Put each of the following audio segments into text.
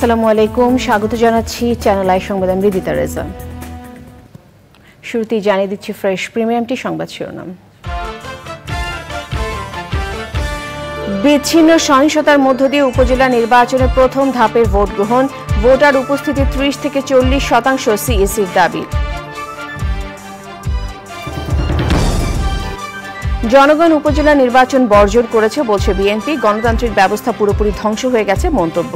আসসালামু আলাইকুম স্বাগত জানাচ্ছি চ্যানেল আই সংবাদ আমি রিদিতা রেজা শুরুতেই জানিয়ে দিচ্ছি ফ্রেশ প্রিমিয়ামটি সংবাদ শিরোনাম বিচ্ছিন্ন সহিংসতার মধ্য দিয়ে উপজেলা নির্বাচনে প্রথম ধাপের ভোট গ্রহণ ভোটার উপস্থিতি ত্রিশ থেকে চল্লিশ শতাংশ সিএসির দাবি জনগণ উপজেলা নির্বাচন বর্জন করেছে বলছে বিএনপি গণতান্ত্রিক ব্যবস্থা পুরোপুরি ধ্বংস হয়ে গেছে মন্তব্য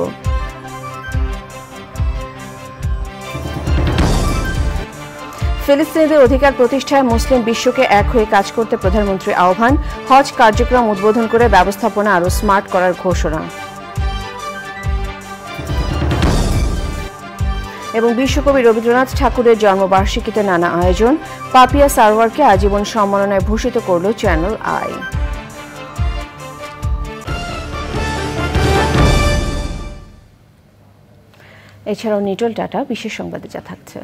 ফিলিস্তিনিদের অধিকার প্রতিষ্ঠায় মুসলিম বিশ্বকে এক হয়ে কাজ করতে প্রধানমন্ত্রী আহ্বান হজ কার্যক্রম উদ্বোধন করে ব্যবস্থাপনা আরও স্মার্ট করার ঘোষণা এবং বিশ্বকবি রবীন্দ্রনাথ ঠাকুরের জন্মবার্ষিকীতে নানা আয়োজন পাপিয়া সারওয়ারকে আজীবন সম্মাননায় ভূষিত করল চ্যানেল আই এছাড়াও নিটল টাটা বিশেষ সংবাদে যা থাকছে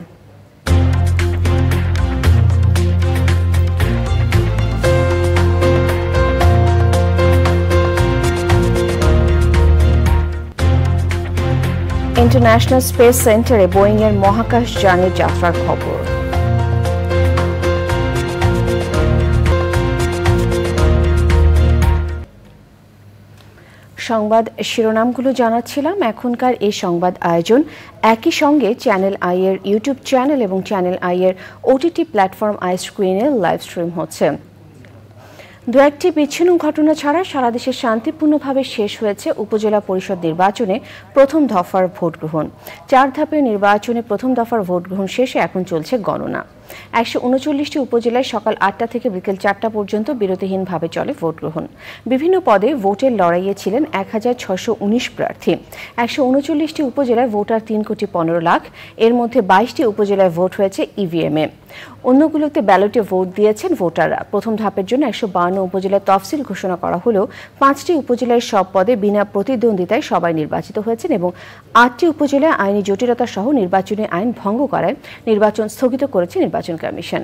ইন্টারন্যাশনাল স্পেস সেন্টারে বোয়িংয়ের মহাকাশ যানের যাত্রার খবর সংবাদ শিরোনামগুলো জানাচ্ছিলাম এখনকার এই সংবাদ আয়োজন একই সঙ্গে চ্যানেল আই এর ইউটিউব চ্যানেল এবং চ্যানেল আই এর ওটিটি প্ল্যাটফর্ম আই স্ক্রিনে লাইভ স্ট্রিম হচ্ছে দু একটি বিচ্ছিন্ন ঘটনা ছাড়া সারা দেশে শান্তিপূর্ণভাবে শেষ হয়েছে উপজেলা পরিষদ নির্বাচনে প্রথম দফার ভোট গ্রহণ চার ধাপের নির্বাচনে প্রথম দফার ভোট গ্রহণ শেষে এখন চলছে গণনা একশো উনচল্লিশটি উপজেলায় সকাল আটটা থেকে বিকেল চারটা পর্যন্ত বিরতিহীনভাবে চলে ভোট গ্রহণ বিভিন্ন পদে ভোটের লড়াইয়ে ছিলেন এক হাজার ছশো উনিশ প্রার্থী একশো উনচল্লিশটি উপজেলায় ভোটার তিন কোটি পনেরো লাখ এর মধ্যে বাইশটি উপজেলায় ভোট হয়েছে ইভিএমে e অন্যগুলোতে ব্যালটে ভোট দিয়েছেন ভোটাররা প্রথম ধাপের জন্য একশো বান্ন উপজেলায় তফসিল ঘোষণা করা হলেও পাঁচটি উপজেলায় সব পদে বিনা প্রতিদ্বন্দ্বিতায় সবাই নির্বাচিত হয়েছেন এবং আটটি উপজেলায় আইনি জটিলতা সহ নির্বাচনী আইন ভঙ্গ করায় নির্বাচন স্থগিত করেছে নির্বাচন নির্বাচন কমিশন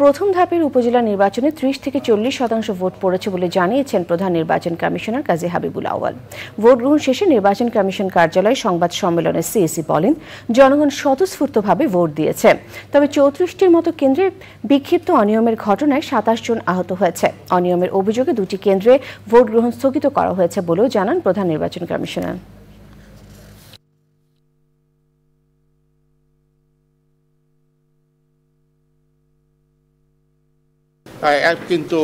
প্রথম ধাপের উপজেলা নির্বাচনে ত্রিশ থেকে চল্লিশ শতাংশ ভোট পড়েছে বলে জানিয়েছেন প্রধান নির্বাচন কমিশনার কাজী হাবিবুল আওয়াল ভোট গ্রহণ শেষে নির্বাচন কমিশন কার্যালয়ে সংবাদ সম্মেলনে সিএসি বলেন জনগণ স্বতঃস্ফূর্তভাবে ভোট দিয়েছে তবে চৌত্রিশটির মতো কেন্দ্রে বিক্ষিপ্ত অনিয়মের ঘটনায় সাতাশ জন আহত হয়েছে অনিয়মের অভিযোগে দুটি কেন্দ্রে ভোট গ্রহণ স্থগিত করা হয়েছে বলেও জানান প্রধান নির্বাচন কমিশনার কিন্তু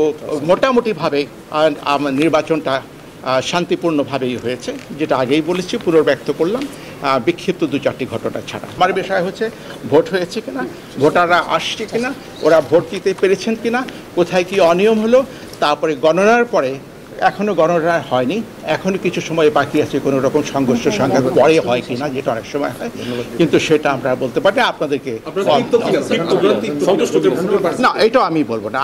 মোটামুটিভাবে নির্বাচনটা শান্তিপূর্ণভাবেই হয়েছে যেটা আগেই বলেছি পুনর্ব্যক্ত করলাম বিক্ষিপ্ত দু চারটি ঘটনা ছাড়া আমার বিষয় হচ্ছে ভোট হয়েছে কিনা ভোটাররা আসছে কিনা ওরা ভোট দিতে পেরেছেন কিনা কোথায় কি অনিয়ম হলো তারপরে গণনার পরে এখনও গণনা হয়নি এখনও কিছু সময় বাকি আছে কোনো রকম সংঘর্ষ সংখ্যা পরে হয় কিনা যেটা অনেক সময় হয় কিন্তু সেটা আমরা বলতে পারি আপনাদেরকে না এটাও আমি বলবো না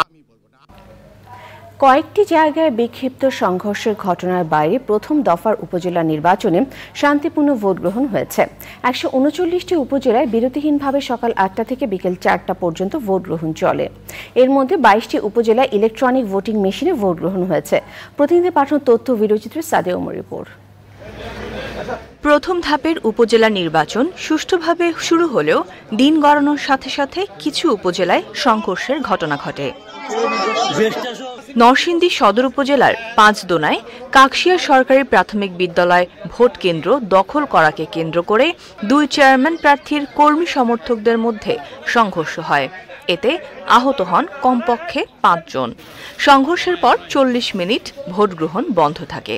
কয়েকটি জায়গায় বিক্ষিপ্ত সংঘর্ষের ঘটনার বাইরে প্রথম দফার উপজেলা নির্বাচনে শান্তিপূর্ণ ভোট গ্রহণ হয়েছে একশো উনচল্লিশটি উপজেলায় বিরতিহীনভাবে সকাল আটটা থেকে বিকেল চারটা পর্যন্ত ভোট গ্রহণ চলে এর মধ্যে বাইশটি উপজেলায় ইলেকট্রনিক ভোটিং মেশিনে ভোট গ্রহণ হয়েছে প্রতিনিধি পাঠানো তথ্য ভিডিওচিত্র সাদে ওমর রিপোর্ট প্রথম ধাপের উপজেলা নির্বাচন সুষ্ঠুভাবে শুরু হলেও দিন গড়ানোর সাথে সাথে কিছু উপজেলায় সংঘর্ষের ঘটনা ঘটে নরসিংদী সদর উপজেলার পাঁচদোনায় কাকশিয়া সরকারি প্রাথমিক বিদ্যালয় ভোট কেন্দ্র দখল করাকে কেন্দ্র করে দুই চেয়ারম্যান প্রার্থীর কর্মী সমর্থকদের মধ্যে সংঘর্ষ হয় এতে আহত হন কমপক্ষে পাঁচজন সংঘর্ষের পর চল্লিশ মিনিট ভোট গ্রহণ বন্ধ থাকে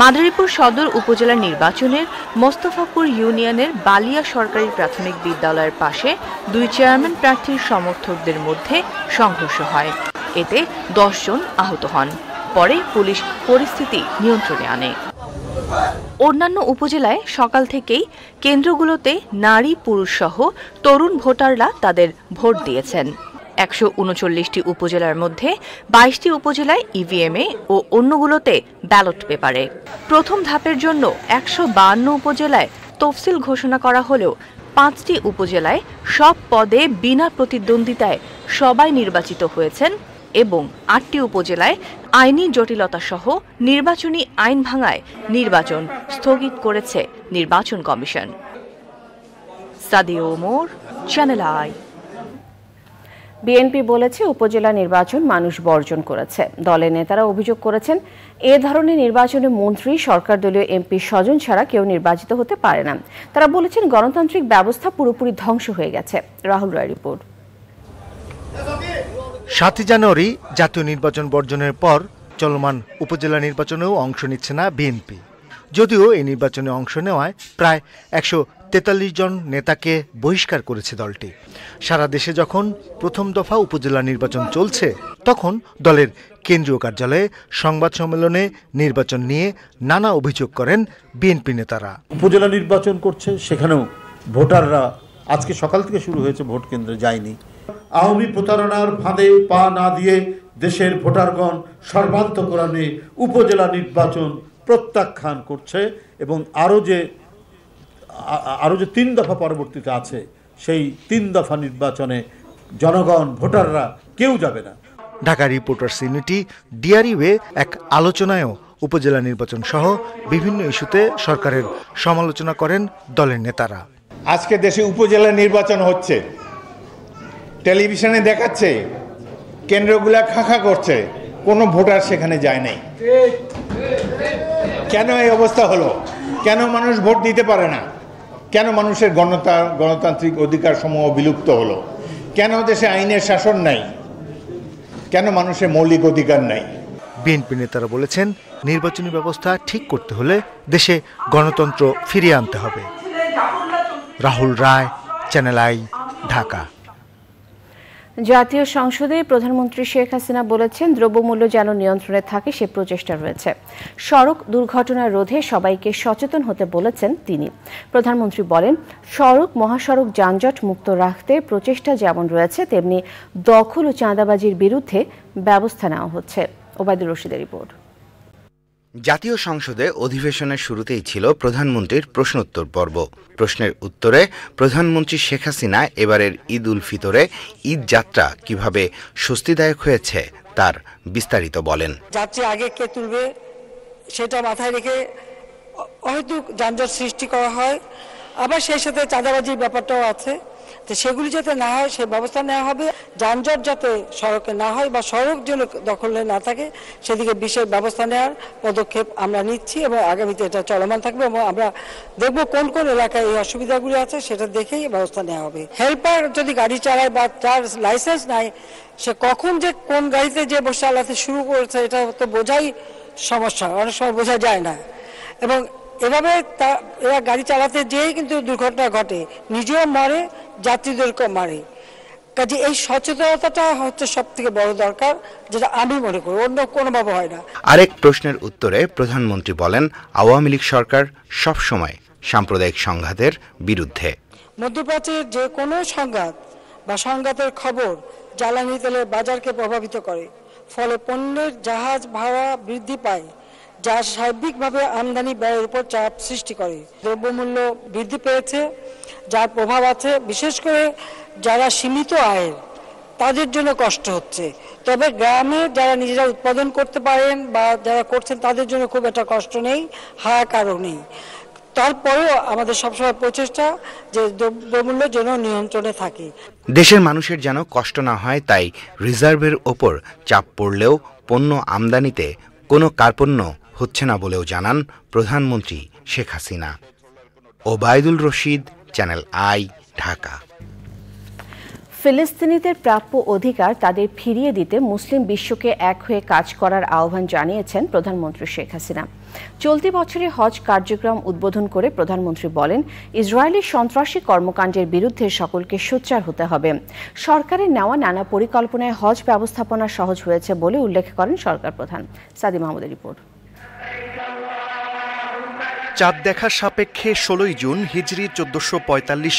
মাদারীপুর সদর উপজেলা নির্বাচনের মোস্তফাপুর ইউনিয়নের বালিয়া সরকারি প্রাথমিক বিদ্যালয়ের পাশে দুই চেয়ারম্যান প্রার্থীর সমর্থকদের মধ্যে সংঘর্ষ হয় এতে দশজন আহত হন পরে পুলিশ পরিস্থিতি নিয়ন্ত্রণে আনে অন্যান্য উপজেলায় সকাল থেকেই কেন্দ্রগুলোতে নারী পুরুষ সহ তরুণ ভোটাররা তাদের ভোট দিয়েছেন একশো উনচল্লিশটি উপজেলার মধ্যে বাইশটি উপজেলায় ইভিএমে e ও অন্যগুলোতে ব্যালট পেপারে প্রথম ধাপের জন্য একশো বাহান্ন উপজেলায় তফসিল ঘোষণা করা হলেও পাঁচটি উপজেলায় সব পদে বিনা প্রতিদ্বন্দ্বিতায় সবাই নির্বাচিত হয়েছেন এবং আটটি উপজেলায় আইনি জটিলতা সহ নির্বাচনী আইন ভাঙায় নির্বাচন স্থগিত করেছে নির্বাচন commission Sadio Mor Channel I BNP বলেছে উপজেলা নির্বাচন মানুষ বর্জন করেছে দলের নেতারা অভিযোগ করেছেন এ ধরনের নির্বাচনে মন্ত্রী সরকার দলীয় এমপি স্বজন ছাড়া কেউ নির্বাচিত হতে পারে না তারা বলেছেন গণতান্ত্রিক ব্যবস্থা পুরোপুরি ধ্বংস হয়ে গেছে রাহুল রায় রিপোর্ট সাতই জানুয়ারি জাতীয় নির্বাচন বর্জনের পর চলমান উপজেলা নির্বাচনেও অংশ নিচ্ছে না বিএনপি যদিও এই নির্বাচনে অংশ নেওয়ায় প্রায় একশো তেতাল্লিশ জন নেতাকে বহিষ্কার করেছে দলটি সারা দেশে যখন প্রথম দফা উপজেলা নির্বাচন চলছে তখন দলের কেন্দ্রীয় কার্যালয়ে সংবাদ সম্মেলনে নির্বাচন নিয়ে নানা অভিযোগ করেন বিএনপি নেতারা উপজেলা নির্বাচন করছে সেখানেও ভোটাররা আজকে সকাল থেকে শুরু হয়েছে ভোট কেন্দ্রে যায়নি আওয়ামী প্রতারণার ফাঁদে পা না দিয়ে দেশের ভোটারগণ সর্বান্তকরণে উপজেলা নির্বাচন প্রত্যাখ্যান করছে এবং আরও যে আরও যে তিন দফা পরবর্তীতে আছে সেই তিন দফা নির্বাচনে জনগণ ভোটাররা কেউ যাবে না ঢাকা রিপোর্টার্স ইউনিটি ওয়ে এক আলোচনায়ও উপজেলা নির্বাচন সহ বিভিন্ন ইস্যুতে সরকারের সমালোচনা করেন দলের নেতারা আজকে দেশে উপজেলা নির্বাচন হচ্ছে টেলিভিশনে দেখাচ্ছে কেন্দ্রগুলো খাখা করছে কোনো ভোটার সেখানে যায় নাই কেন এই অবস্থা হলো কেন মানুষ ভোট দিতে পারে না কেন মানুষের গণতা গণতান্ত্রিক অধিকার সমূহ বিলুপ্ত হলো কেন দেশে আইনের শাসন নাই কেন মানুষের মৌলিক অধিকার নাই বিএনপি নেতারা বলেছেন নির্বাচনী ব্যবস্থা ঠিক করতে হলে দেশে গণতন্ত্র ফিরিয়ে আনতে হবে রাহুল রায় চ্যানেল আই ঢাকা জাতীয় সংসদে প্রধানমন্ত্রী শেখ হাসিনা বলেছেন দ্রব্যমূল্য যেন নিয়ন্ত্রণে থাকে সে প্রচেষ্টা রয়েছে সড়ক দুর্ঘটনা রোধে সবাইকে সচেতন হতে বলেছেন তিনি প্রধানমন্ত্রী বলেন সড়ক মহাসড়ক যানজট মুক্ত রাখতে প্রচেষ্টা যেমন রয়েছে তেমনি দখল ও চাঁদাবাজির বিরুদ্ধে ব্যবস্থা নেওয়া হচ্ছে ওবায়দুর রশিদের রিপোর্ট জাতীয় সংসদে অধিবেশনের শুরুতেই ছিল প্রধানমন্ত্রীর প্রশ্নোত্তর পর্ব প্রশ্নের উত্তরে প্রধানমন্ত্রী শেখ হাসিনা এবারের ঈদ উল ফিতরে ঈদ যাত্রা কিভাবে স্বস্তিদায়ক হয়েছে তার বিস্তারিত বলেন যাত্রী আগে কে তুলবে সেটা মাথায় রেখে অহেতুক যানজট সৃষ্টি করা হয় আবার সেই সাথে চাঁদাবাজির ব্যাপারটাও আছে তো সেগুলি যাতে না হয় সে ব্যবস্থা নেওয়া হবে যানজট যাতে সড়কে না হয় বা সড়ক যেন দখলে না থাকে সেদিকে বিশেষ ব্যবস্থা নেওয়ার পদক্ষেপ আমরা নিচ্ছি এবং আগামীতে এটা চলমান থাকবে এবং আমরা দেখব কোন কোন এলাকায় এই অসুবিধাগুলি আছে সেটা দেখেই ব্যবস্থা নেওয়া হবে হেল্পার যদি গাড়ি চালায় বা তার লাইসেন্স নাই সে কখন যে কোন গাড়িতে যে বসে চালাতে শুরু করেছে এটা তো বোঝাই সমস্যা অনেক সময় বোঝা যায় না এবং এভাবে তা এরা গাড়ি চালাতে যেয়েই কিন্তু দুর্ঘটনা ঘটে নিজেও মরে যাত্রীদেরকে মারে কাজে এই সচেতনতাটা হচ্ছে সব থেকে বড় দরকার যেটা আমি মনে করি অন্য কোনোভাবে হয় না আরেক প্রশ্নের উত্তরে প্রধানমন্ত্রী বলেন আওয়ামী লীগ সরকার সবসময় সাম্প্রদায়িক সংঘাতের বিরুদ্ধে মধ্যপ্রাচ্যের যে কোনো সংঘাত বা সংঘাতের খবর জ্বালানি তেলের বাজারকে প্রভাবিত করে ফলে পণ্যের জাহাজ ভাড়া বৃদ্ধি পায় যা সার্বিকভাবে আমদানি ব্যয়ের উপর চাপ সৃষ্টি করে দ্রব্যমূল্য বৃদ্ধি পেয়েছে যার প্রভাব আছে বিশেষ করে যারা সীমিত আয়ের তাদের জন্য কষ্ট হচ্ছে তবে গ্রামে যারা নিজেরা উৎপাদন করতে পারেন বা যারা করছেন তাদের জন্য খুব একটা কষ্ট নেই হাহাকারও নেই তারপরেও আমাদের সবসময় প্রচেষ্টা যে দ্রব্যমূল্য যেন নিয়ন্ত্রণে থাকে দেশের মানুষের যেন কষ্ট না হয় তাই রিজার্ভের ওপর চাপ পড়লেও পণ্য আমদানিতে কোনো কার্পণ্য হচ্ছে না বলেও জানান প্রধানমন্ত্রী শেখ হাসিনা ওবায়দুল রশিদ চ্যানেল আই ঢাকা ফিলিস্তিনিদের প্রাপ্য অধিকার তাদের ফিরিয়ে দিতে মুসলিম বিশ্বকে এক হয়ে কাজ করার আহ্বান জানিয়েছেন প্রধানমন্ত্রী শেখ হাসিনা চলতি বছরে হজ কার্যক্রম উদ্বোধন করে প্রধানমন্ত্রী বলেন ইসরায়েলি সন্ত্রাসী কর্মকাণ্ডের বিরুদ্ধে সকলকে সোচ্চার হতে হবে সরকারের নেওয়া নানা পরিকল্পনায় হজ ব্যবস্থাপনা সহজ হয়েছে বলে উল্লেখ করেন সরকার প্রধান সাদি মাহমুদের রিপোর্ট চাঁদ দেখার সাপেক্ষে ষোলোই জুন হিজরি চোদ্দশো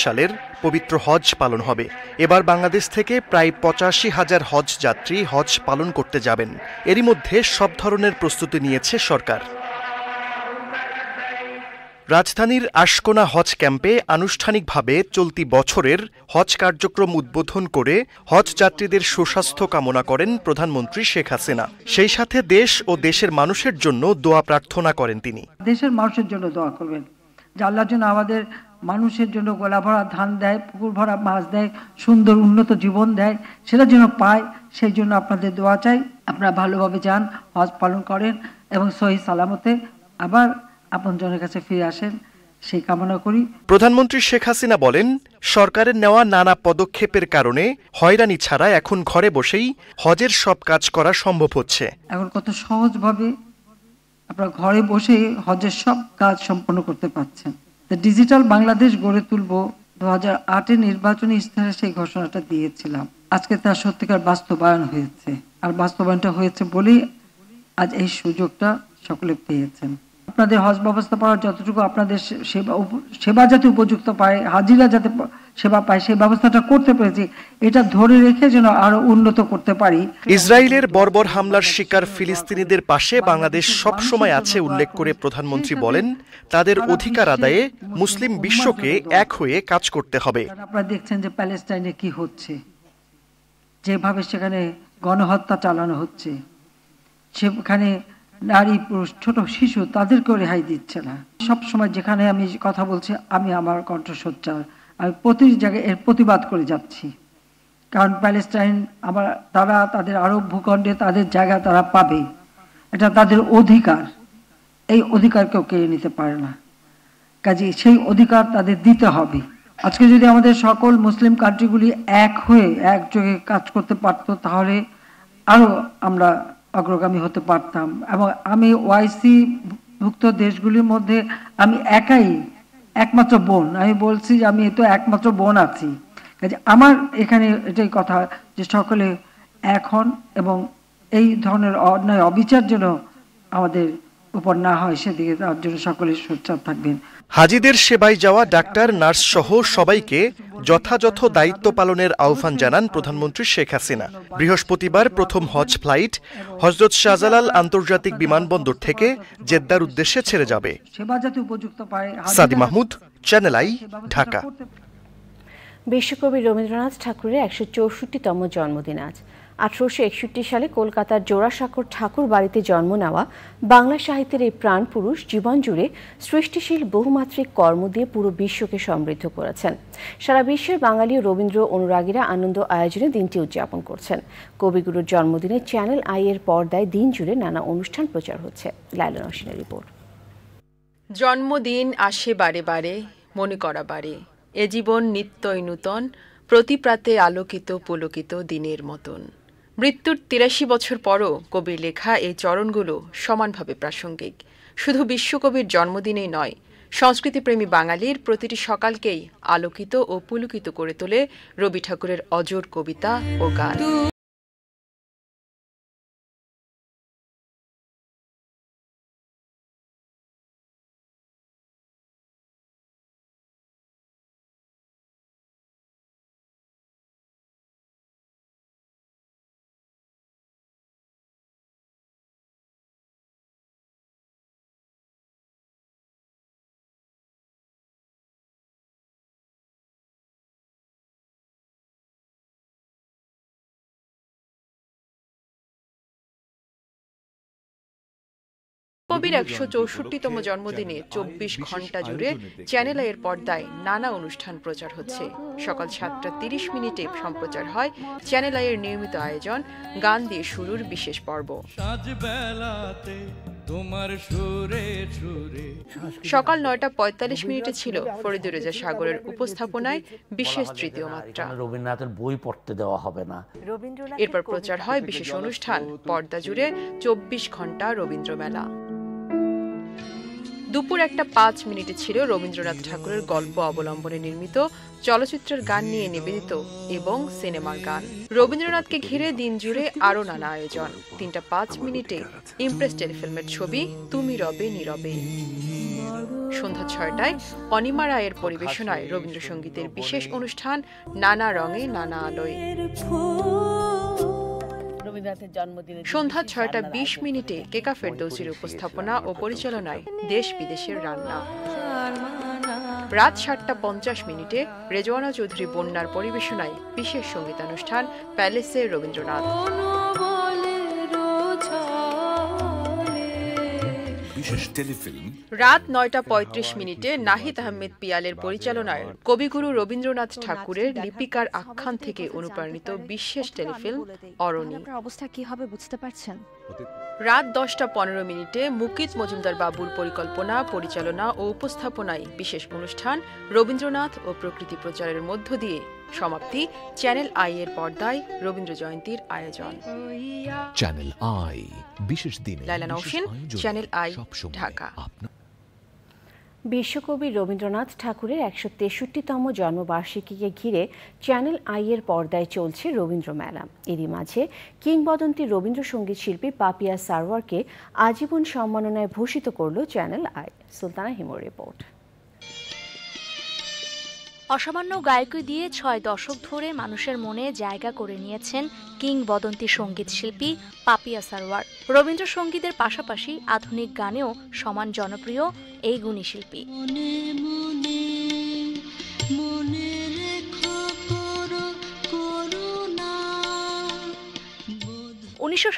সালের পবিত্র হজ পালন হবে এবার বাংলাদেশ থেকে প্রায় পঁচাশি হাজার হজ যাত্রী হজ পালন করতে যাবেন এরই মধ্যে সব ধরনের প্রস্তুতি নিয়েছে সরকার রাজধানীর আশকোনা হজ ক্যাম্পে আনুষ্ঠানিকভাবে চলতি বছরের হজ কার্যক্রম উদ্বোধন করে হজ যাত্রীদের সুস্বাস্থ্য কামনা করেন প্রধানমন্ত্রী শেখ হাসিনা সেই সাথে দেশ ও দেশের মানুষের জন্য দোয়া প্রার্থনা করেন তিনি দেশের মানুষের জন্য দোয়া করবেন যে জন্য আমাদের মানুষের জন্য গোলা ভরা ধান দেয় পুকুর ভরা মাছ দেয় সুন্দর উন্নত জীবন দেয় সেটা যেন পায় সেই জন্য আপনাদের দোয়া চাই আপনারা ভালোভাবে যান হজ পালন করেন এবং সহি সালামতে আবার আপনজনের কাছে ফিরে আসেন সেই কামনা করি প্রধানমন্ত্রী শেখ হাসিনা বলেন সরকারের নেওয়া নানা পদক্ষেপের কারণে হয়রানি ছাড়া এখন ঘরে বসেই হজের সব কাজ করা সম্ভব হচ্ছে এখন কত সহজভাবে আপনারা ঘরে বসেই হজের সব কাজ সম্পন্ন করতে পারছেন ডিজিটাল বাংলাদেশ গড়ে তুলব দু হাজার আটের নির্বাচনী ইস্তাহারে সেই ঘোষণাটা দিয়েছিলাম আজকে তার সত্যিকার বাস্তবায়ন হয়েছে আর বাস্তবায়নটা হয়েছে বলেই আজ এই সুযোগটা সকলে পেয়েছেন আপনাদের হজ ব্যবস্থা ব্যবস্থাপনা যতটুকু আপনাদের সেবা সেবা যাতে উপযুক্ত পায় হাজিরা যাতে সেবা পায় সেই ব্যবস্থাটা করতে পেরেছি এটা ধরে রেখে যেন আরো উন্নত করতে পারি ইসরায়েলের বর্বর হামলার শিকার ফিলিস্তিনিদের পাশে বাংলাদেশ সব সময় আছে উল্লেখ করে প্রধানমন্ত্রী বলেন তাদের অধিকার আদায়ে মুসলিম বিশ্বকে এক হয়ে কাজ করতে হবে আপনারা দেখছেন যে প্যালেস্টাইনে কি হচ্ছে যেভাবে সেখানে গণহত্যা চালানো হচ্ছে সেখানে নারী পুরুষ ছোট শিশু তাদেরকে রেহাই দিচ্ছে না সব সময় যেখানে আমি কথা বলছি আমি আমার কণ্ঠসোচ্চার আমি প্রতি জায়গায় এর প্রতিবাদ করে যাচ্ছি কারণ প্যালেস্টাইন আমার তারা তাদের আরব ভূখণ্ডে তাদের জায়গা তারা পাবে এটা তাদের অধিকার এই অধিকার কেউ কেড়ে নিতে পারে না কাজে সেই অধিকার তাদের দিতে হবে আজকে যদি আমাদের সকল মুসলিম কান্ট্রিগুলি এক হয়ে একযোগে কাজ করতে পারতো তাহলে আরও আমরা অগ্রগামী হতে পারতাম এবং আমি ওয়াইসি ভুক্ত দেশগুলির মধ্যে আমি একাই একমাত্র বোন আমি বলছি যে আমি তো একমাত্র বোন আছি আমার এখানে এটাই কথা যে সকলে এখন এবং এই ধরনের অন্যায় অবিচার যেন আমাদের উপর না হয় সেদিকে তার জন্য সকলে সোচ্চার থাকবেন হাজিদের সেবায় যাওয়া ডাক্তার নার্স সহ সবাইকে যথাযথ দায়িত্ব পালনের আহ্বান জানান প্রধানমন্ত্রী শেখ হাসিনা বৃহস্পতিবার প্রথম হজ ফ্লাইট হজরত শাহজালাল আন্তর্জাতিক বিমানবন্দর থেকে জেদ্দার উদ্দেশ্যে ছেড়ে যাবে সাদি মাহমুদ চ্যানেল আই ঢাকা বিশ্বকবি রবীন্দ্রনাথ ঠাকুরের একশো চৌষট্টিতম জন্মদিন আজ আঠারোশো একষট্টি সালে কলকাতার জোড়াসাঁকর ঠাকুর বাড়িতে জন্ম নেওয়া বাংলা সাহিত্যের এই প্রাণপুরুষ জীবন জুড়ে সৃষ্টিশীল বহুমাত্রিক কর্ম দিয়ে পুরো বিশ্বকে সমৃদ্ধ করেছেন সারা বিশ্বের বাঙালি রবীন্দ্র অনুরাগীরা আনন্দ আয়োজনে দিনটি উদযাপন করছেন কবিগুরুর জন্মদিনে চ্যানেল আই এর পর্দায় দিন জুড়ে নানা অনুষ্ঠান প্রচার হচ্ছে লাইলা নসিনের রিপোর্ট জন্মদিন আসে বারে বারে মনে করা বারে এ জীবন নিত্যই নূতন প্রতিপ্রাতে আলোকিত পুলকিত দিনের মতন মৃত্যুর তিরাশি বছর পরও কবির লেখা এই চরণগুলো সমানভাবে প্রাসঙ্গিক শুধু বিশ্বকবির জন্মদিনেই নয় সংস্কৃতিপ্রেমী বাঙালির প্রতিটি সকালকেই আলোকিত ও পুলকিত করে তোলে রবি ঠাকুরের অজর কবিতা ও গান কবির একশো চৌষট্টিতম জন্মদিনে চব্বিশ ঘন্টা জুড়ে চ্যানেল এর পর্দায় নানা অনুষ্ঠান প্রচার হচ্ছে সকাল সাতটা তিরিশ মিনিটে সম্প্রচার হয় চ্যানেল এর নিয়মিত আয়োজন গান দিয়ে শুরুর বিশেষ পর্ব সকাল নয়টা পঁয়তাল্লিশ মিনিটে ছিল ফরিদুর রেজা সাগরের উপস্থাপনায় বিশেষ তৃতীয় মাত্রা রবীন্দ্রনাথের বই পড়তে দেওয়া হবে না এরপর প্রচার হয় বিশেষ অনুষ্ঠান পর্দা জুড়ে চব্বিশ ঘন্টা রবীন্দ্র মেলা দুপুর একটা পাঁচ মিনিটে ছিল রবীন্দ্রনাথ ঠাকুরের গল্প অবলম্বনে নির্মিত চলচ্চিত্রের গান নিয়ে নিবেদিত এবং সিনেমার গান রবীন্দ্রনাথকে ঘিরে দিন জুড়ে আরও নানা আয়োজন তিনটা পাঁচ মিনিটে ইমপ্রেস টেলিফিল্মের ছবি তুমি রবে নীরবে সন্ধ্যা ছয়টায় অনিমা রায়ের পরিবেশনায় রবীন্দ্রসঙ্গীতের বিশেষ অনুষ্ঠান নানা রঙে নানা আলোয় সন্ধ্যা ছয়টা বিশ মিনিটে কেকা ফেরদৌসির উপস্থাপনা ও পরিচালনায় দেশ বিদেশের রান্না রাত সাতটা পঞ্চাশ মিনিটে রেজওয়ানা চৌধুরী বন্যার পরিবেশনায় বিশেষ সঙ্গীতানুষ্ঠান প্যালেসে রবীন্দ্রনাথ রাত নয়টা পঁয়ত্রিশ মিনিটে নাহিদ আহমেদ পিয়ালের পরিচালনায় কবিগুরু রবীন্দ্রনাথ ঠাকুরের লিপিকার আখ্যান থেকে অনুপ্রাণিত বিশেষ টেলিফিল্ম অরণি অবস্থা কি হবে বুঝতে পারছেন রাত দশটা পনেরো মিনিটে মুকিত মজুমদার বাবুর পরিকল্পনা পরিচালনা ও উপস্থাপনায় বিশেষ অনুষ্ঠান রবীন্দ্রনাথ ও প্রকৃতি প্রচারের মধ্য দিয়ে সমাপ্তি চ্যানেল আই এর পর্দায় রবীন্দ্র জয়ন্তীর আয়োজন চ্যানেল আই বিশেষ দিন লাইলা নওশিন চ্যানেল আই ঢাকা বিশ্বকবি রবীন্দ্রনাথ ঠাকুরের একশো তেষট্টিতম জন্মবার্ষিকীকে ঘিরে চ্যানেল আইয়ের পর্দায় চলছে রবীন্দ্র মেলা এরই মাঝে কিংবদন্তি রবীন্দ্রসঙ্গীত শিল্পী পাপিয়া সারওয়ারকে আজীবন সম্মাননায় ভূষিত করল চ্যানেল আই সুলতানা হিমোর রিপোর্ট অসামান্য গায়কি দিয়ে ছয় দশক ধরে মানুষের মনে জায়গা করে নিয়েছেন কিংবদন্তি সঙ্গীত শিল্পী পাপিয়া সারওয়ার রবীন্দ্রসঙ্গীতের পাশাপাশি আধুনিক গানেও সমান জনপ্রিয় এই গুণী শিল্পী উনিশশো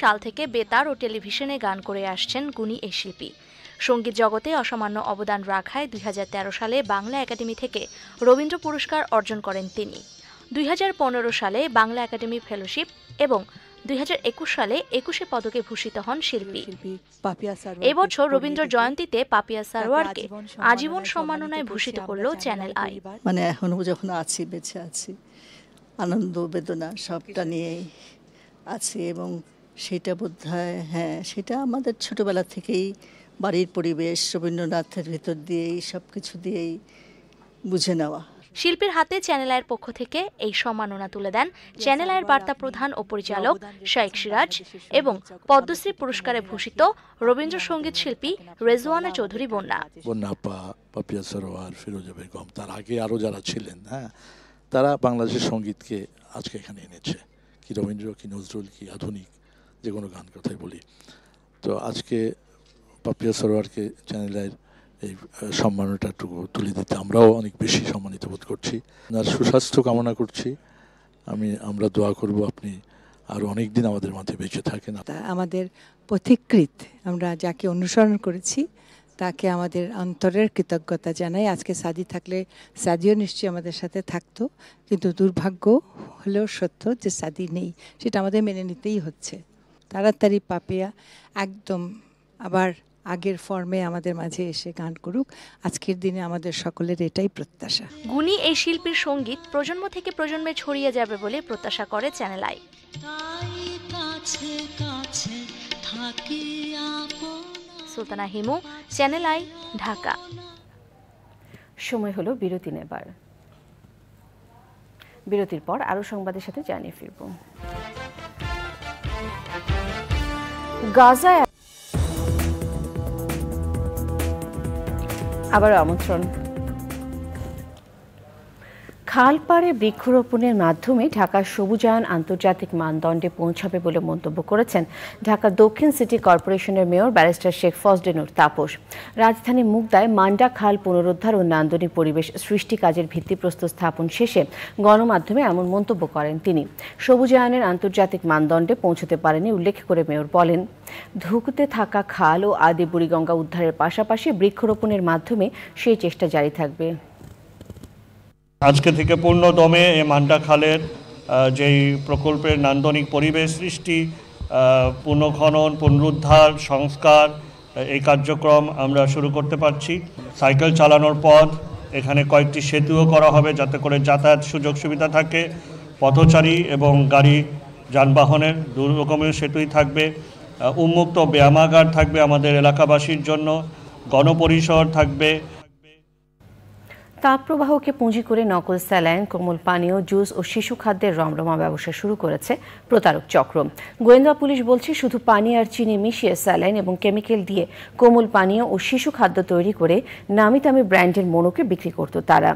সাল থেকে বেতার ও টেলিভিশনে গান করে আসছেন গুণী এই শিল্পী সঙ্গীত জগতে অসামান্য অবদান রাখায় দুই সালে বাংলা একাডেমি থেকে রবীন্দ্র পুরস্কার অর্জন করেন তিনি দুই সালে বাংলা একাডেমি ফেলোশিপ এবং দুই সালে একুশে পদকে ভূষিত হন শিল্পী এবছর রবীন্দ্র জয়ন্তীতে পাপিয়া সারোয়ারকে আজীবন সম্মাননায় ভূষিত করল চ্যানেল আই মানে এখনও যখন আছি বেঁচে আছি আনন্দ বেদনা সবটা নিয়ে আছে এবং সেটা বোধ হ্যাঁ সেটা আমাদের ছোটবেলা থেকেই বাড়ির পরিবেশ রবীন্দ্রনাথের ভিতর দিয়েই সব কিছু দিয়েই বুঝে নেওয়া শিল্পীর হাতে চ্যানেল আয়ের পক্ষ থেকে এই সম্মাননা তুলে দেন চ্যানেল আয়ের বার্তা প্রধান ও পরিচালক শাইক সিরাজ এবং পদ্মশ্রী পুরস্কারে ভূষিত রবীন্দ্রসঙ্গীত শিল্পী রেজওয়ানা চৌধুরী বন্যা বন্যাপা আপা পাপিয়া সরোয়ার ফিরোজা বেগম তার আগে আরও যারা ছিলেন হ্যাঁ তারা বাংলাদেশের সঙ্গীতকে আজকে এখানে এনেছে কি রবীন্দ্র কি নজরুল কি আধুনিক যে কোনো গান কথাই বলি তো আজকে পাপিয়া সরোয়ারকে চ্যানেলের এই সম্মানটাটুকু তুলে দিতে আমরাও অনেক বেশি সম্মানিত বোধ করছি আপনার সুস্বাস্থ্য কামনা করছি আমি আমরা দোয়া করব আপনি আর অনেক দিন আমাদের মাঝে বেঁচে থাকেন আমাদের পথিকৃত আমরা যাকে অনুসরণ করেছি তাকে আমাদের অন্তরের কৃতজ্ঞতা জানাই আজকে সাদি থাকলে সাদিও নিশ্চয়ই আমাদের সাথে থাকতো কিন্তু দুর্ভাগ্য হলেও সত্য যে সাদি নেই সেটা আমাদের মেনে নিতেই হচ্ছে তাড়াতাড়ি পাপিয়া একদম আবার আগের ফর্মে আমাদের মাঝে এসে গান করুক আজকের দিনে আমাদের সকলের এটাই প্রত্যাশা গুণী এই শিল্পীর সঙ্গীত প্রজন্ম থেকে প্রজন্মে ছড়িয়ে যাবে বলে প্রত্যাশা করে Channel I Sultana Himu Channel I Dhaka সময় হলো বিরতি নেবার বিরতির পর আরও সংবাদের সাথে জানিয়ে ফিরব গাজায় আবারও আমন্ত্রণ খাল পাড়ে বৃক্ষরোপণের মাধ্যমে ঢাকার সবুজায়ন আন্তর্জাতিক মানদণ্ডে পৌঁছাবে বলে মন্তব্য করেছেন ঢাকা দক্ষিণ সিটি কর্পোরেশনের মেয়র ব্যারিস্টার শেখ ফজডেনুর তাপস রাজধানী মুগদায় মান্ডা খাল পুনরুদ্ধার ও নান্দনিক পরিবেশ সৃষ্টি কাজের ভিত্তিপ্রস্তর স্থাপন শেষে গণমাধ্যমে এমন মন্তব্য করেন তিনি সবুজায়নের আন্তর্জাতিক মানদণ্ডে পৌঁছতে পারেনি উল্লেখ করে মেয়র বলেন ধুকতে থাকা খাল ও আদি বুড়িগঙ্গা উদ্ধারের পাশাপাশি বৃক্ষরোপণের মাধ্যমে সেই চেষ্টা জারি থাকবে আজকে থেকে পূর্ণ দমে এ মান্ডা খালের যেই প্রকল্পের নান্দনিক পরিবেশ সৃষ্টি পুনঃখনন পুনরুদ্ধার সংস্কার এই কার্যক্রম আমরা শুরু করতে পারছি সাইকেল চালানোর পথ এখানে কয়েকটি সেতুও করা হবে যাতে করে যাতায়াত সুযোগ সুবিধা থাকে পথচারী এবং গাড়ি যানবাহনের দু রকমের সেতুই থাকবে উন্মুক্ত ব্যায়ামাগার থাকবে আমাদের এলাকাবাসীর জন্য গণপরিসর থাকবে তাপ প্রবাহকে পুঁজি করে নকল স্যালাইন কোমল পানীয় জুস ও শিশু খাদ্যের রমরমা ব্যবসা শুরু করেছে প্রতারক চক্র গোয়েন্দা পুলিশ বলছে শুধু পানি আর চিনি মিশিয়ে স্যালাইন এবং কেমিক্যাল দিয়ে কোমল পানীয় ও শিশু খাদ্য তৈরি করে নামি দামি ব্র্যান্ডের মনোকে বিক্রি করত তারা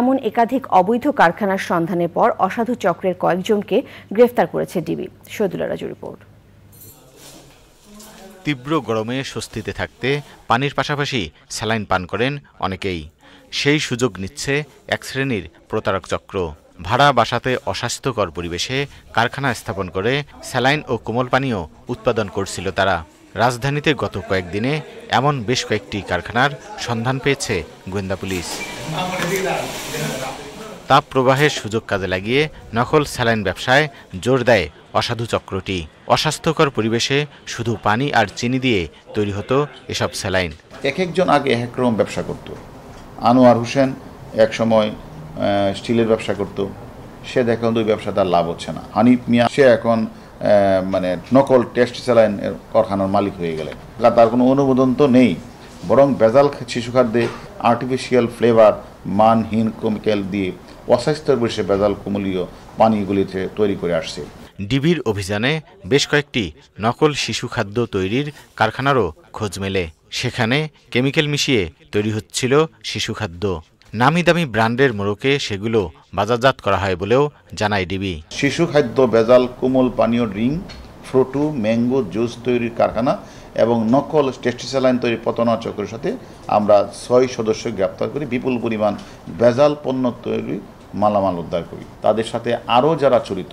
এমন একাধিক অবৈধ কারখানার সন্ধানের পর অসাধু চক্রের কয়েকজনকে গ্রেফতার করেছে ডিবি সৈদুলারাজু রিপোর্ট তীব্র গরমে স্বস্তিতে থাকতে পানির পাশাপাশি স্যালাইন পান করেন অনেকেই সেই সুযোগ নিচ্ছে এক শ্রেণীর প্রতারক চক্র ভাড়া বাসাতে অস্বাস্থ্যকর পরিবেশে কারখানা স্থাপন করে স্যালাইন ও কোমল পানীয় উৎপাদন করছিল তারা রাজধানীতে গত কয়েকদিনে এমন বেশ কয়েকটি কারখানার সন্ধান পেয়েছে গোয়েন্দা পুলিশ তাপ প্রবাহের সুযোগ কাজে লাগিয়ে নকল স্যালাইন ব্যবসায় জোর দেয় অসাধু চক্রটি অস্বাস্থ্যকর পরিবেশে শুধু পানি আর চিনি দিয়ে তৈরি হতো এসব স্যালাইন এক একজন আগে এক রকম ব্যবসা করতো আনোয়ার হোসেন এক সময় স্টিলের ব্যবসা করত সে দেখে ওই ব্যবসা তার লাভ হচ্ছে না হানিফ মিয়া সে এখন মানে নকল টেস্ট স্যালাইন কারখানার মালিক হয়ে গেলেন তার কোনো অনুমোদন তো নেই বরং বেজাল শিশু খাদ্যে আর্টিফিশিয়াল ফ্লেভার মানহীন কেমিক্যাল দিয়ে অস্বাস্থ্যের বসে বেজাল কুমলীয় পানীয়গুলিতে তৈরি করে আসছে ডিবির অভিযানে বেশ কয়েকটি নকল শিশু খাদ্য তৈরির কারখানারও খোঁজ মেলে সেখানে কেমিক্যাল মিশিয়ে তৈরি হচ্ছিল শিশু খাদ্য নামি দামি ব্র্যান্ডের মোড়কে সেগুলো বাজারজাত করা হয় বলেও জানায় ডিবি শিশু খাদ্য বেজাল কোমল পানীয় ড্রিঙ্ক ফ্রুটু ম্যাঙ্গো জুস তৈরির কারখানা এবং নকল টেস্টিসালাইন তৈরি পতনা চক্রের সাথে আমরা ছয় সদস্য গ্রেপ্তার করি বিপুল পরিমাণ বেজাল পণ্য তৈরি মালামাল উদ্ধার করি তাদের সাথে আরও যারা চলিত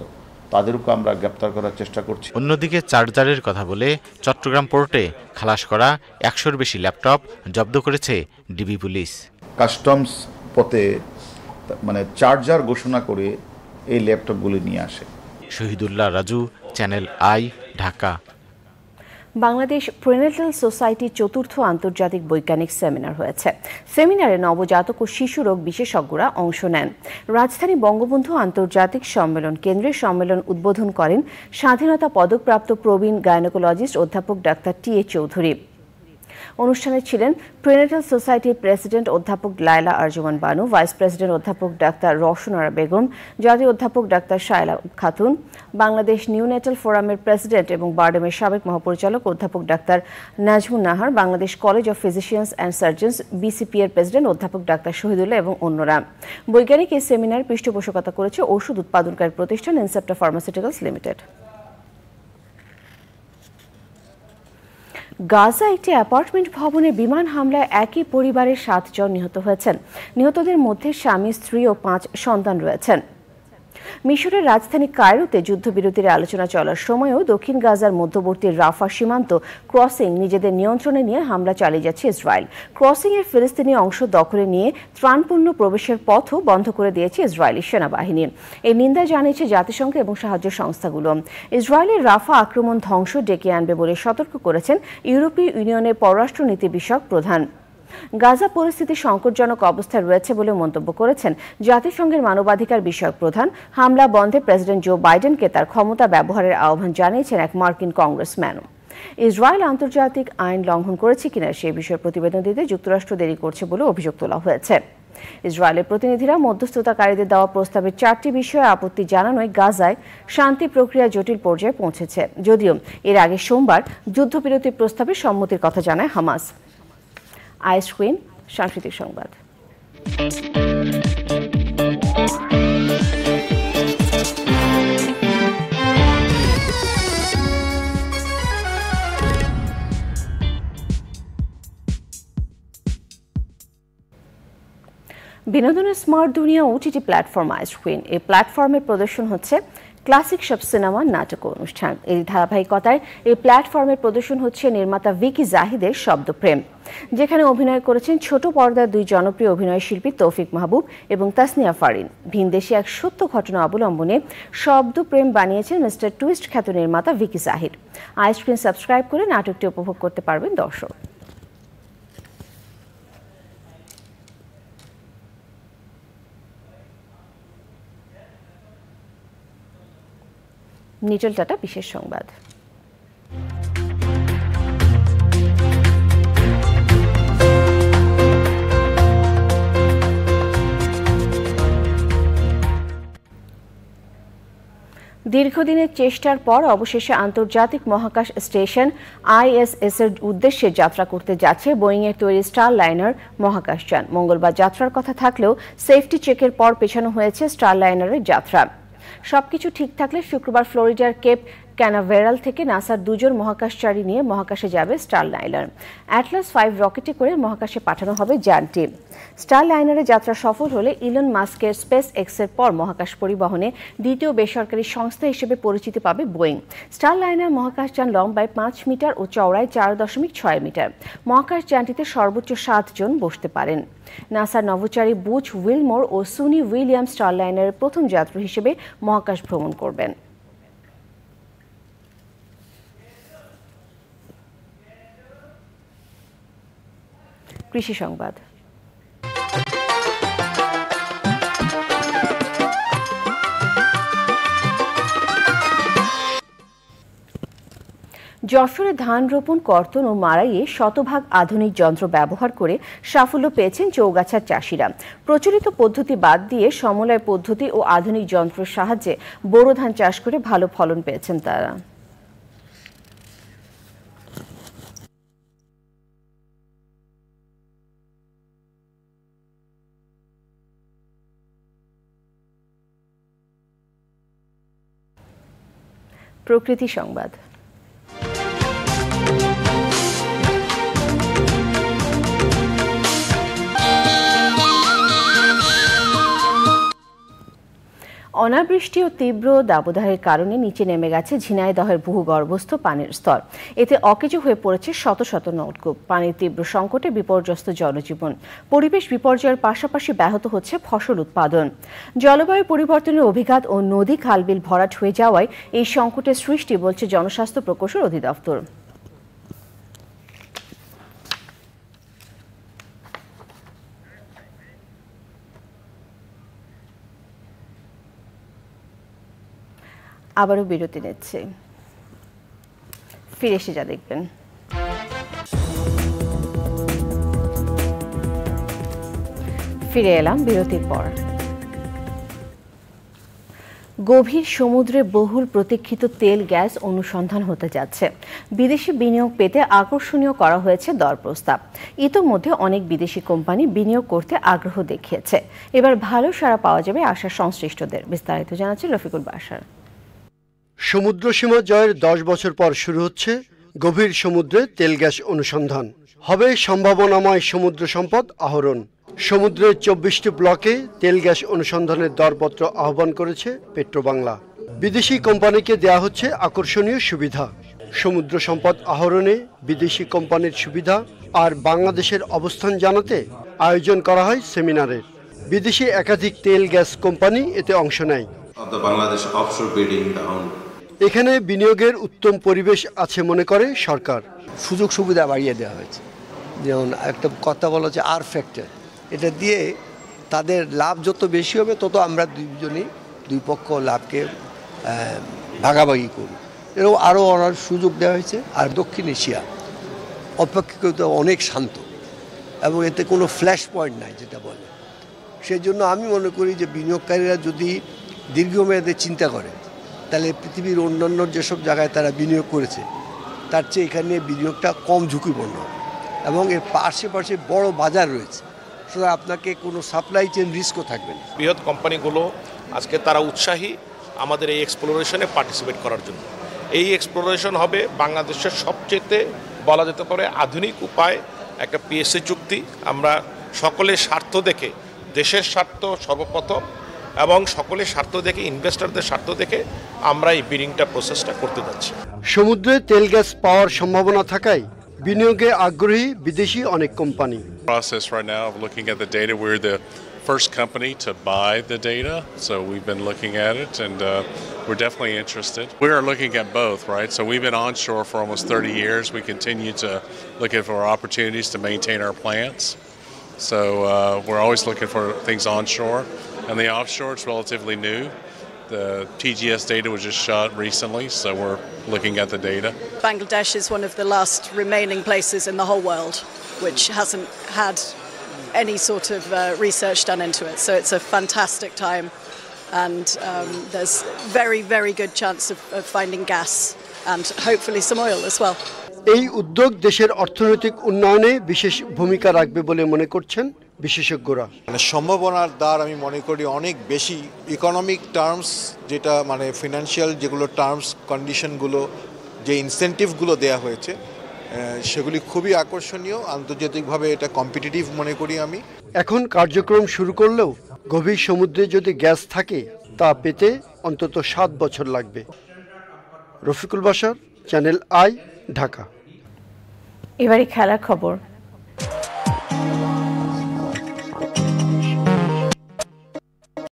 তাদেরকে আমরা গ্রেপ্তার করার চেষ্টা করছি অন্যদিকে চার্জারের কথা বলে চট্টগ্রাম পোর্টে খালাস করা একশোর বেশি ল্যাপটপ জব্দ করেছে ডিবি পুলিশ কাস্টমস পথে মানে চার্জার ঘোষণা করে এই ল্যাপটপগুলি নিয়ে আসে Shahidullah Raju Channel I Dhaka Bangladesh prenatal সোসাইটির চতুর্থ আন্তর্জাতিক বৈজ্ঞানিক সেমিনার হয়েছে সেমিনারে নবজাতক ও শিশু রোগ বিশেষজ্ঞরা অংশ নেন রাজধানী বঙ্গবন্ধু আন্তর্জাতিক সম্মেলন কেন্দ্রে সম্মেলন উদ্বোধন করেন স্বাধীনতা পদকপ্রাপ্ত প্রবীণ গাইনোকোলজিস্ট অধ্যাপক ডাক্তার টি এ চৌধুরী অনুষ্ঠানে ছিলেন প্রেনেটাল সোসাইটির প্রেসিডেন্ট অধ্যাপক লায়লা আরজুমান বানু ভাইস প্রেসিডেন্ট অধ্যাপক ডাক্তার রওশনারা বেগম জাতীয় অধ্যাপক ডাক্তার শায়লা খাতুন বাংলাদেশ নিউনেটাল ফোরামের প্রেসিডেন্ট এবং বার্ডেমের সাবেক মহাপরিচালক অধ্যাপক doctor Nazmun Nahar Bangladesh College of Physicians and Surgeons BCP এর প্রেসিডেন্ট অধ্যাপক ডাক্তার শহীদুল্লাহ এবং অন্যরা বৈজ্ঞানিক এই সেমিনার পৃষ্ঠপোষকতা করেছে ওষুধ উৎপাদনকারী প্রতিষ্ঠান ইনসেপ্টা ফার্মাসিউটিক্যালস লিমিটেড গাজা একটি অ্যাপার্টমেন্ট ভবনে বিমান হামলায় একই পরিবারের সাতজন নিহত হয়েছেন নিহতদের মধ্যে স্বামী স্ত্রী ও পাঁচ সন্তান রয়েছেন মিশরের রাজধানী কায়রোতে যুদ্ধবিরতির আলোচনা চলার সময়ও দক্ষিণ গাজার মধ্যবর্তী রাফা সীমান্ত ক্রসিং নিজেদের নিয়ন্ত্রণে নিয়ে হামলা চালিয়ে যাচ্ছে ইসরায়েল ক্রসিং এর ফিলিস্তিনি অংশ দখলে নিয়ে ত্রাণপূর্ণ প্রবেশের পথও বন্ধ করে দিয়েছে ইসরায়েলি সেনাবাহিনী এই নিন্দা জানিয়েছে জাতিসংঘ এবং সাহায্য সংস্থাগুলো ইসরায়েলের রাফা আক্রমণ ধ্বংস ডেকে আনবে বলে সতর্ক করেছেন ইউরোপীয় ইউনিয়নের পররাষ্ট্রনীতি বিষয়ক প্রধান গাজা পরিস্থিতি সংকটজনক অবস্থায় রয়েছে বলে মন্তব্য করেছেন জাতিসংঘের মানবাধিকার বিষয়ক প্রধান হামলা বন্ধে প্রেসিডেন্ট জো বাইডেনকে তার ক্ষমতা ব্যবহারের আহ্বান জানিয়েছেন এক মার্কিন কংগ্রেসম্যান ইসরায়েল আন্তর্জাতিক আইন লঙ্ঘন করেছে কিনা সে বিষয়ে প্রতিবেদন দিতে যুক্তরাষ্ট্র দেরি করছে বলে অভিযোগ তোলা হয়েছে ইসরায়েলের প্রতিনিধিরা মধ্যস্থতাকারীদের দেওয়া প্রস্তাবের চারটি বিষয়ে আপত্তি জানানোয় গাজায় শান্তি প্রক্রিয়া জটিল পর্যায়ে পৌঁছেছে যদিও এর আগে সোমবার যুদ্ধবিরতির প্রস্তাবে সম্মতির কথা জানায় হামাস আইসকুইন সাংস্কৃতিক সংবাদ বিনোদনের স্মার্ট দুনিয়া ওটিটি প্ল্যাটফর্ম আইসক্রিন এই প্ল্যাটফর্মের প্রদর্শন হচ্ছে ক্লাসিক সব সিনেমা নাটক অনুষ্ঠান এই ধারাবাহিকতায় এই প্ল্যাটফর্মে প্রদর্শন হচ্ছে নির্মাতা ভিকি জাহিদের শব্দপ্রেম যেখানে অভিনয় করেছেন ছোট পর্দার দুই জনপ্রিয় অভিনয় শিল্পী তৌফিক মাহবুব এবং তাসনিয়া ফারিন ভিনদেশে এক সত্য ঘটনা অবলম্বনে শব্দপ্রেম বানিয়েছেন মিস্টার টুইস্ট খ্যাত নির্মাতা ভিকি জাহির আইসক্রিম সাবস্ক্রাইব করে নাটকটি উপভোগ করতে পারবেন দর্শক নিটল টাটা বিশেষ সংবাদ দীর্ঘদিনের চেষ্টার পর অবশেষে আন্তর্জাতিক মহাকাশ স্টেশন আইএসএস এর উদ্দেশ্যে যাত্রা করতে যাচ্ছে বোয়িং এর তৈরি স্টার লাইনার মহাকাশযান মঙ্গলবার যাত্রার কথা থাকলেও সেফটি চেকের পর পেছানো হয়েছে স্টার লাইনারের যাত্রা সবকিছু ঠিক থাকলে শুক্রবার ফ্লোরিডার কেপ ক্যানাভেরাল থেকে নাসার দুজন মহাকাশচারী নিয়ে মহাকাশে যাবে স্টার লাইনার অ্যাটলাস ফাইভ রকেটে করে মহাকাশে পাঠানো হবে যানটি স্টার লাইনারে যাত্রা সফল হলে ইলন মাস্কের স্পেস এক্সের পর মহাকাশ পরিবহনে দ্বিতীয় বেসরকারি সংস্থা হিসেবে পরিচিতি পাবে বোয়িং স্টার লাইনার মহাকাশযান লম্বায় পাঁচ মিটার ও চওড়ায় চার দশমিক ছয় মিটার মহাকাশযানটিতে সর্বোচ্চ সাতজন বসতে পারেন নাসার নভোচারী বুচ উইলমোর ও সুনি উইলিয়াম স্টার লাইনারের প্রথম যাত্রী হিসেবে মহাকাশ ভ্রমণ করবেন কৃষি সংবাদ যশোরে ধান রোপণ কর্তন ও মারাইয়ে শতভাগ আধুনিক যন্ত্র ব্যবহার করে সাফল্য পেয়েছেন চৌগাছার চাষিরা প্রচলিত পদ্ধতি বাদ দিয়ে সমলয় পদ্ধতি ও আধুনিক যন্ত্রের সাহায্যে বোরো ধান চাষ করে ভালো ফলন পেয়েছেন তারা প্রকৃতি সংবাদ অনাবৃষ্টি ও তীব্র দাবদাহের কারণে নিচে নেমে গেছে ঝিনাইদহের ভূগর্ভস্থ পানির স্তর এতে অকেজো হয়ে পড়েছে শত শত নলকূপ পানির তীব্র সংকটে বিপর্যস্ত জনজীবন পরিবেশ বিপর্যয়ের পাশাপাশি ব্যাহত হচ্ছে ফসল উৎপাদন জলবায়ু পরিবর্তনের অভিঘাত ও নদী খালবিল ভরাট হয়ে যাওয়ায় এই সংকটের সৃষ্টি বলছে জনস্বাস্থ্য প্রকৌশল অধিদপ্তর আবারও বিরতি নিচ্ছি ফিরে এসে যা দেখবেন ফিরে এলাম বিরতির পর গভীর সমুদ্রে বহুল প্রতীক্ষিত তেল গ্যাস অনুসন্ধান হতে যাচ্ছে বিদেশি বিনিয়োগ পেতে আকর্ষণীয় করা হয়েছে দর প্রস্তাব ইতোমধ্যে অনেক বিদেশি কোম্পানি বিনিয়োগ করতে আগ্রহ দেখিয়েছে এবার ভালো সাড়া পাওয়া যাবে আশা সংশ্লিষ্টদের বিস্তারিত জানাচ্ছে রফিকুল বাসার সমুদ্র সীমা জয়ের দশ বছর পর শুরু হচ্ছে গভীর সমুদ্রে তেল গ্যাস অনুসন্ধান হবে সম্ভাবনাময় সমুদ্র সম্পদ আহরণ সমুদ্রের চব্বিশটি ব্লকে তেল গ্যাস অনুসন্ধানের দরপত্র আহ্বান করেছে পেট্রোবাংলা বিদেশি কোম্পানিকে দেয়া হচ্ছে আকর্ষণীয় সুবিধা সমুদ্র সম্পদ আহরণে বিদেশি কোম্পানির সুবিধা আর বাংলাদেশের অবস্থান জানাতে আয়োজন করা হয় সেমিনারের বিদেশি একাধিক তেল গ্যাস কোম্পানি এতে অংশ নেয় এখানে বিনিয়োগের উত্তম পরিবেশ আছে মনে করে সরকার সুযোগ সুবিধা বাড়িয়ে দেওয়া হয়েছে যেমন একটা কথা বলা হচ্ছে আর ফ্যাক্টর এটা দিয়ে তাদের লাভ যত বেশি হবে তত আমরা দুজনই দুই পক্ষ লাভকে ভাগাভাগি করি এরকম আরও অনার সুযোগ দেওয়া হয়েছে আর দক্ষিণ এশিয়া অপেক্ষাকৃত অনেক শান্ত এবং এতে কোনো ফ্ল্যাশ পয়েন্ট নাই যেটা বলে সেই জন্য আমি মনে করি যে বিনিয়োগকারীরা যদি দীর্ঘমেয়াদে চিন্তা করে তাহলে পৃথিবীর অন্যান্য যেসব জায়গায় তারা বিনিয়োগ করেছে তার চেয়ে এখানে বিনিয়োগটা কম ঝুঁকিপূর্ণ এবং এর পাশে পাশে বড় বাজার রয়েছে সুতরাং আপনাকে কোনো সাপ্লাই চেন রিস্কও থাকবে না বৃহৎ কোম্পানিগুলো আজকে তারা উৎসাহী আমাদের এই এক্সপ্লোরেশনে পার্টিসিপেট করার জন্য এই এক্সপ্লোরেশন হবে বাংলাদেশের সবচেয়ে বলা যেতে পারে আধুনিক উপায় একটা পিএসসি চুক্তি আমরা সকলের স্বার্থ দেখে দেশের স্বার্থ সর্বপ্রথম এবং সকলের স্বার্থ দেখে ইনভেস্টরদের স্বার্থ দেখে আমরা এই বিডিংটা প্রসেসটা করতে যাচ্ছি সমুদ্রে তেল গ্যাস পাওয়ার সম্ভাবনা থাকায় বিনিয়োগে আগ্রহী বিদেশি অনেক company process right now of looking at the data we're the first company to buy the data so we've been looking at it and uh, we're definitely interested we are looking at both right so we've been onshore for almost 30 years we continue to look for opportunities to maintain our plants so uh, we're always looking for things onshore and the offshore is relatively new. The TGS data was just shot recently, so we're looking at the data. Bangladesh is one of the last remaining places in the whole world which hasn't had any sort of uh, research done into it. So it's a fantastic time, and um, there's very, very good chance of, of finding gas and hopefully some oil as well. বিশেষজ্ঞরা মানে সম্ভাবনার দ্বার আমি মনে করি অনেক বেশি economic terms যেটা মানে ফিনান্সিয়াল যেগুলো টার্মস কন্ডিশনগুলো যে ইনসেন্টিভগুলো দেয়া হয়েছে সেগুলি খুবই আকর্ষণীয় আন্তর্জাতিকভাবে এটা কম্পিটিটিভ মনে করি আমি এখন কার্যক্রম শুরু করলেও গভীর সমুদ্রে যদি গ্যাস থাকে তা পেতে অন্তত সাত বছর লাগবে রফিকুল বাসার চ্যানেল আই ঢাকা এবারে খেলার খবর